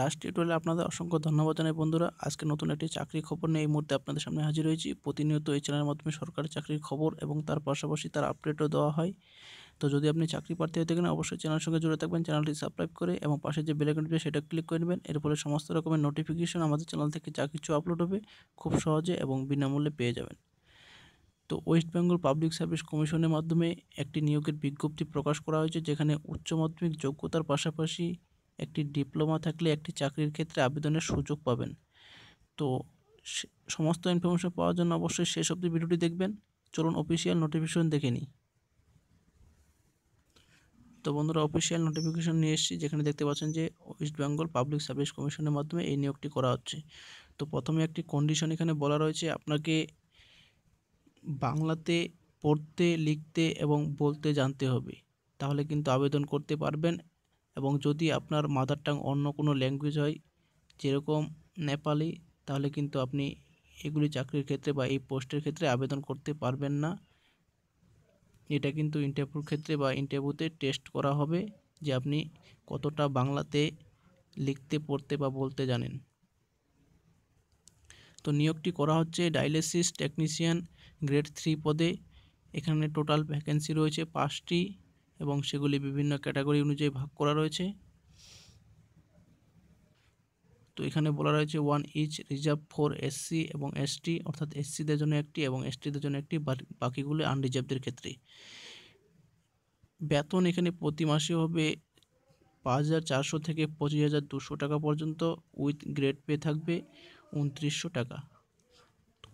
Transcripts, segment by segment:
রাশ টিউটোরিয়ালে আপনাদের অসংখ্য ধন্যবাদ জানাই বন্ধুরা আজকে নতুন একটি চাকরি খবর নিয়ে এই মুহূর্তে আপনাদের সামনে হাজির হয়েছি প্রতিনিয়ত এই চ্যানেলের মাধ্যমে সরকারি চাকরির খবর এবং তার পাশাপাশি তার আপডেটও দেওয়া হয় তো যদি আপনি চাকরি প্রার্থী হয়ে থাকেন অবশ্যই চ্যানেলের সঙ্গে জুড়ে থাকবেন চ্যানেলটি সাবস্ক্রাইব করে এবং পাশে যে বেলাকনটি সেটা ক্লিক করে নেবেন এর ফলে সমস্ত রকমের নোটিফিকেশন আমাদের চ্যানেল থেকে যা কিছু আপলোড হবে খুব সহজে এবং বিনামূল্যে পেয়ে যাবেন তো ওয়েস্ট বেঙ্গল পাবলিক সার্ভিস কমিশনের মাধ্যমে একটি নিয়োগের বিজ্ঞপ্তি প্রকাশ করা হয়েছে যেখানে উচ্চ মাধ্যমিক যোগ্যতার পাশাপাশি একটি ডিপ্লোমা থাকলে একটি চাকরির ক্ষেত্রে আবেদনের সুযোগ পাবেন তো সমস্ত ইনফরমেশন পাওয়ার জন্য অবশ্যই শেষ অবধি ভিডিওটি দেখবেন চলুন অফিসিয়াল নোটিফিকেশন দেখে নিই তো বন্ধুরা অফিসিয়াল নোটিফিকেশন নিয়ে এসেছি যেখানে দেখতে পাচ্ছেন যে ওয়েস্ট বেঙ্গল পাবলিক সার্ভিস কমিশনের মাধ্যমে এই নিয়োগটি করা হচ্ছে তো প্রথমে একটি কন্ডিশন এখানে বলা রয়েছে আপনাকে বাংলাতে পড়তে লিখতে এবং বলতে জানতে হবে তাহলে কিন্তু আবেদন করতে পারবেন এবং যদি আপনার মাদার টাং অন্য কোনো ল্যাঙ্গুয়েজ হয় যেরকম নেপালি তাহলে কিন্তু আপনি এগুলি চাকরির ক্ষেত্রে বা এই পোস্টের ক্ষেত্রে আবেদন করতে পারবেন না এটা কিন্তু ইন্টারভিউর ক্ষেত্রে বা ইন্টারভিউতে টেস্ট করা হবে যে আপনি কতটা বাংলাতে লিখতে পড়তে বা বলতে জানেন তো নিয়োগটি করা হচ্ছে ডায়ালিসিস টেকনিশিয়ান গ্রেড থ্রি পদে এখানে টোটাল ভ্যাকেন্সি রয়েছে পাঁচটি এবং সেগুলি বিভিন্ন ক্যাটাগরি অনুযায়ী ভাগ করা রয়েছে তো এখানে বলা রয়েছে one each reserve for SC এবং এসটি অর্থাৎ এসসিদের জন্য একটি এবং এসটিদের জন্য একটি বাকিগুলি আনরিজার্ভদের ক্ষেত্রে বেতন এখানে প্রতি মাসে হবে পাঁচ হাজার চারশো থেকে পঁচিশ হাজার দুশো টাকা পর্যন্ত উইথ গ্রেড পে থাকবে উনত্রিশশো টাকা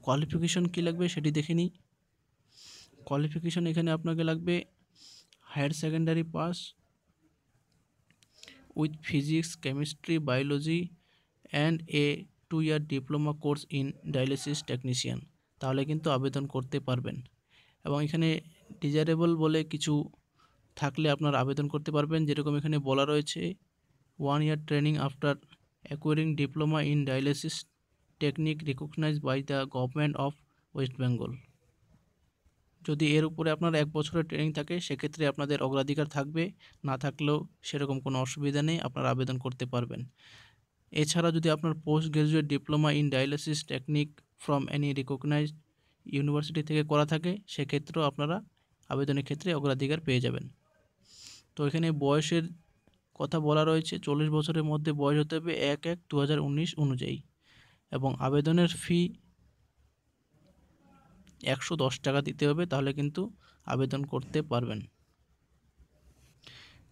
কোয়ালিফিকেশন কী লাগবে সেটি দেখে নিই কোয়ালিফিকেশন এখানে আপনাকে লাগবে higher secondary pass with physics chemistry, biology and a two year diploma course in dialysis technician তাহলে কিন্তু আবেদন করতে পারবেন এবং এখানে ডিজারেবল বলে কিছু থাকলে আপনার আবেদন করতে পারবেন যেরকম এখানে বলা রয়েছে one year training after acquiring diploma in dialysis technique recognise by the government of West Bengal যদি এর উপরে আপনার এক বছরের ট্রেনিং থাকে সেক্ষেত্রে আপনাদের অগ্রাধিকার থাকবে না থাকলেও সেরকম কোনো অসুবিধা নেই আপনারা আবেদন করতে পারবেন এছাড়া যদি আপনার post graduate diploma in dialysis technique from any recognise university থেকে করা থাকে সেক্ষেত্রেও আপনারা আবেদনের ক্ষেত্রে অগ্রাধিকার পেয়ে যাবেন তো এখানে বয়সের কথা বলা রয়েছে চল্লিশ বছরের মধ্যে বয়স হতে হবে এক এক দু অনুযায়ী এবং আবেদনের ফি একশো দশ টাকা দিতে হবে তাহলে কিন্তু আবেদন করতে পারবেন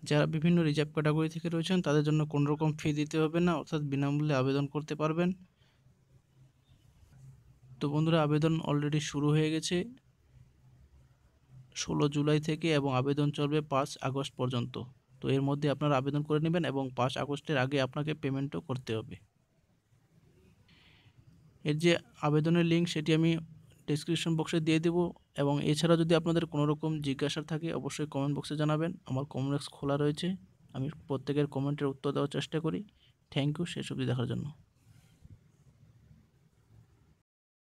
যারা বিভিন্ন রিজার্ভ ক্যাটাগরি থেকে রয়েছেন তাদের জন্য কোনো রকম ফি দিতে হবে না অর্থাৎ বিনামূল্যে আবেদন করতে পারবেন তো বন্ধুরা আবেদন অলরেডি শুরু হয়ে গেছে ষোলো জুলাই থেকে এবং আবেদন চলবে পাঁচ আগস্ট পর্যন্ত তো এর মধ্যে আপনারা আবেদন করে নেবেন এবং পাঁচ আগস্টের আগে আপনাকে পেমেন্টও করতে হবে এর যে আবেদনের লিঙ্ক সেটি আমি ডিসক্রিপশন বক্সে দিয়ে দেব এবং এছাড়া যদি আপনাদের কোনো রকম জিজ্ঞাসা থাকে অবশ্যই কমেন্ট বক্সে জানাবেন আমার কমেন্ট বক্স খোলা রয়েছে আমি প্রত্যেকের কমেন্টের উত্তর দেওয়ার চেষ্টা করি থ্যাংক ইউ সেসব দেখার জন্য